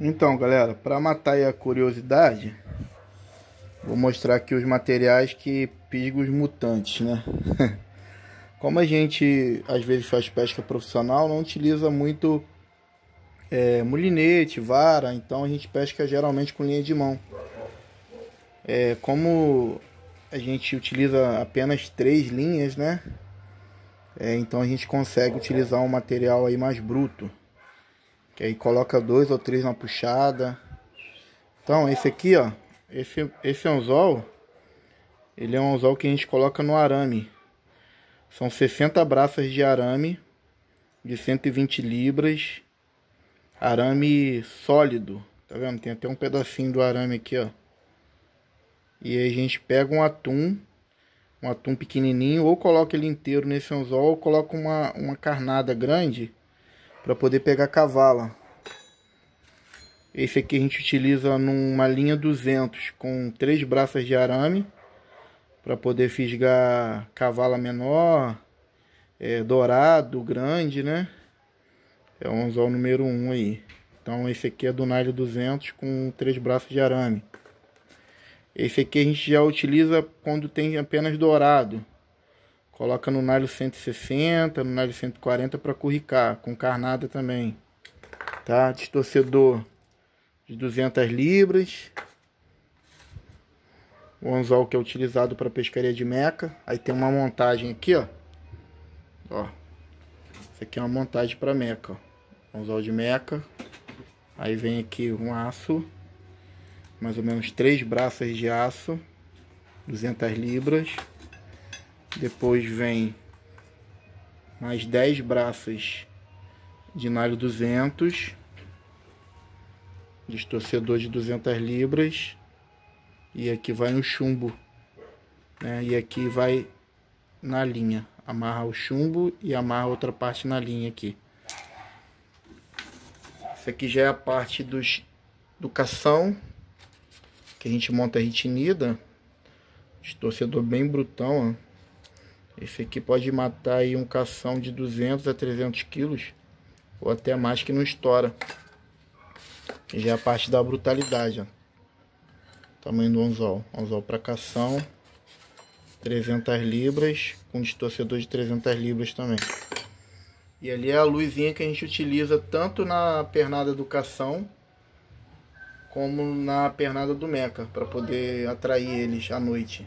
Então, galera, para matar a curiosidade, vou mostrar aqui os materiais que os mutantes, né? Como a gente às vezes faz pesca profissional, não utiliza muito é, mulinete, vara, então a gente pesca geralmente com linha de mão. É, como a gente utiliza apenas três linhas, né? É, então a gente consegue utilizar um material aí mais bruto. Que aí coloca dois ou três na puxada. Então, esse aqui, ó. Esse, esse anzol, ele é um anzol que a gente coloca no arame. São 60 braças de arame, de 120 libras. Arame sólido, tá vendo? Tem até um pedacinho do arame aqui, ó. E aí a gente pega um atum, um atum pequenininho, ou coloca ele inteiro nesse anzol, ou coloca uma, uma carnada grande para poder pegar a cavala. Esse aqui a gente utiliza numa linha 200 com três braças de arame para poder fisgar cavala menor, é, dourado, grande, né? É o anzol número 1 aí. Então esse aqui é do nylon 200 com três braças de arame. Esse aqui a gente já utiliza quando tem apenas dourado. Coloca no nylon 160, no nylon 140 para curricar, com carnada também. Tá? Distorcedor de 200 libras. O anzol que é utilizado para pescaria de meca. Aí tem uma montagem aqui, ó. Ó. Isso aqui é uma montagem para meca, ó. Anzol de meca. Aí vem aqui um aço. Mais ou menos três braças de aço. 200 libras. Depois vem mais 10 braças de nalho 200, distorcedor de 200 libras, e aqui vai um chumbo, né? e aqui vai na linha, amarra o chumbo e amarra outra parte na linha aqui. Essa aqui já é a parte dos, do cação, que a gente monta a ritinida, distorcedor bem brutão, ó. Esse aqui pode matar aí um cação de 200 a 300 quilos, ou até mais que não estoura. Já é a parte da brutalidade, ó. Tamanho do anzol. Anzol para cação, 300 libras, com distorcedor de 300 libras também. E ali é a luzinha que a gente utiliza tanto na pernada do cação, como na pernada do meca, para poder atrair eles à noite.